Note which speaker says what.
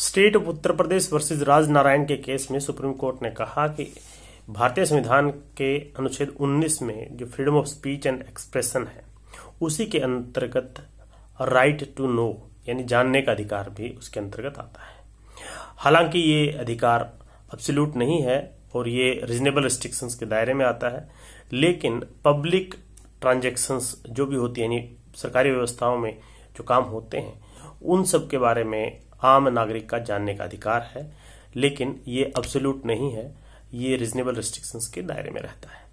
Speaker 1: state of Uttar Pradesh versus Raj Narayan के case में supreme court ने कहा कि भारतीय संविधान के अनुच्छेद 19 में जो freedom of speech and expression है उसी के अंतर्गत राइट टू नो यानी जानने का अधिकार भी उसके अंतर्गत आता है हालांकि ये अधिकार अब्सोल्यूट नहीं है और ये रिजनेबल रिस्ट्रिक्शंस के दायरे में आता है लेकिन पब्लिक ट्रांजेक्शन्स जो भी होती है यानी सरकारी व्यवस्थाओं में जो काम होते हैं उन सब के बारे में आम नागरिक का जानने का अधिकार है लेकिन ये अब्सोल्यूट नहीं है ये रिजनेबल रिस्ट्रिक्शंस के दायरे में रहता है